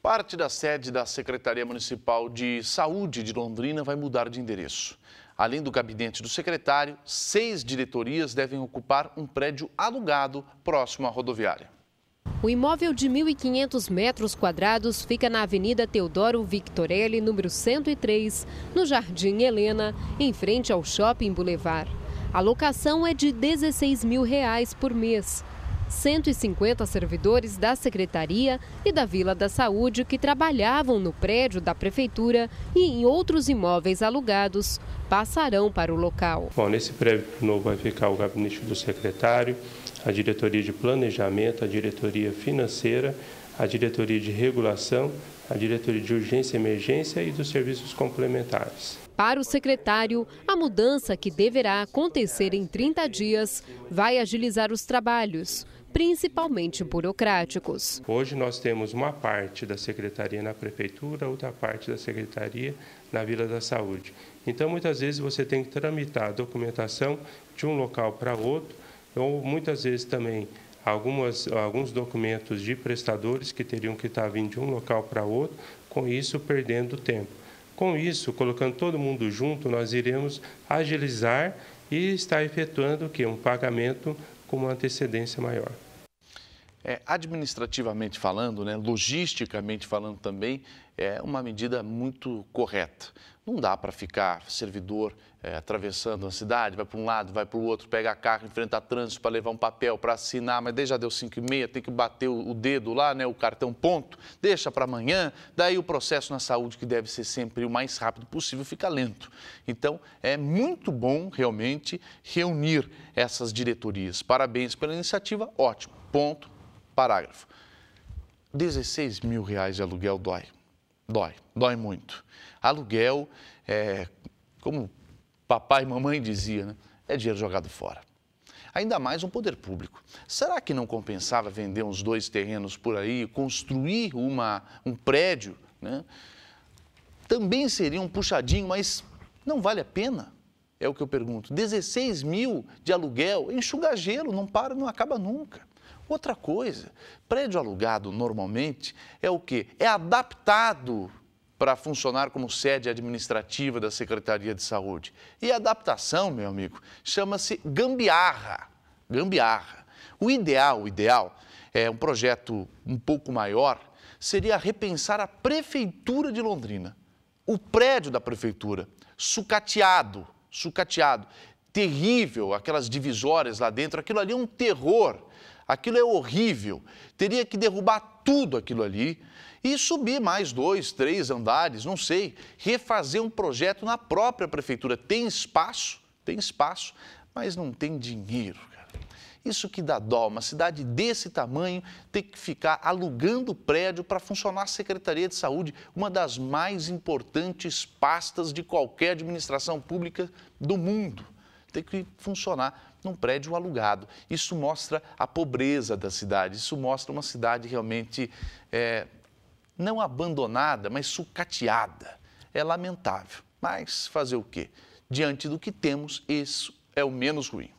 Parte da sede da Secretaria Municipal de Saúde de Londrina vai mudar de endereço. Além do gabinete do secretário, seis diretorias devem ocupar um prédio alugado próximo à rodoviária. O imóvel de 1.500 metros quadrados fica na Avenida Teodoro Victorelli, número 103, no Jardim Helena, em frente ao Shopping Boulevard. A locação é de R$ 16 mil reais por mês. 150 servidores da Secretaria e da Vila da Saúde que trabalhavam no prédio da Prefeitura e em outros imóveis alugados passarão para o local. Bom, nesse prédio novo vai ficar o gabinete do secretário, a diretoria de planejamento, a diretoria financeira, a diretoria de regulação, a diretoria de urgência e emergência e dos serviços complementares. Para o secretário, a mudança que deverá acontecer em 30 dias vai agilizar os trabalhos principalmente burocráticos. Hoje nós temos uma parte da secretaria na prefeitura, outra parte da secretaria na Vila da Saúde. Então, muitas vezes você tem que tramitar a documentação de um local para outro, ou muitas vezes também algumas, alguns documentos de prestadores que teriam que estar vindo de um local para outro, com isso perdendo tempo. Com isso, colocando todo mundo junto, nós iremos agilizar e estar efetuando o que um pagamento com uma antecedência maior. É, administrativamente falando, né, logisticamente falando também, é uma medida muito correta. Não dá para ficar servidor é, atravessando a cidade, vai para um lado, vai para o outro, pega carro, enfrenta trânsito para levar um papel, para assinar, mas desde já deu 5 e meia, tem que bater o dedo lá, né, o cartão ponto, deixa para amanhã, daí o processo na saúde, que deve ser sempre o mais rápido possível, fica lento. Então, é muito bom realmente reunir essas diretorias. Parabéns pela iniciativa, ótimo. Ponto Parágrafo. 16 mil reais de aluguel dói. Dói, dói muito. Aluguel, é, como papai e mamãe dizia, né? é dinheiro jogado fora. Ainda mais um poder público. Será que não compensava vender uns dois terrenos por aí, construir uma, um prédio? Né? Também seria um puxadinho, mas não vale a pena? É o que eu pergunto. 16 mil de aluguel, enxuga gelo, não para, não acaba nunca. Outra coisa, prédio alugado normalmente é o quê? É adaptado para funcionar como sede administrativa da Secretaria de Saúde. E adaptação, meu amigo, chama-se gambiarra. Gambiarra. O ideal, o ideal é um projeto um pouco maior, seria repensar a prefeitura de Londrina. O prédio da prefeitura, sucateado, sucateado, terrível, aquelas divisórias lá dentro, aquilo ali é um terror. Aquilo é horrível. Teria que derrubar tudo aquilo ali e subir mais dois, três andares, não sei. Refazer um projeto na própria prefeitura. Tem espaço? Tem espaço, mas não tem dinheiro. Isso que dá dó, uma cidade desse tamanho ter que ficar alugando prédio para funcionar a Secretaria de Saúde, uma das mais importantes pastas de qualquer administração pública do mundo. Tem que funcionar num prédio alugado. Isso mostra a pobreza da cidade, isso mostra uma cidade realmente é, não abandonada, mas sucateada. É lamentável, mas fazer o quê? Diante do que temos, isso é o menos ruim.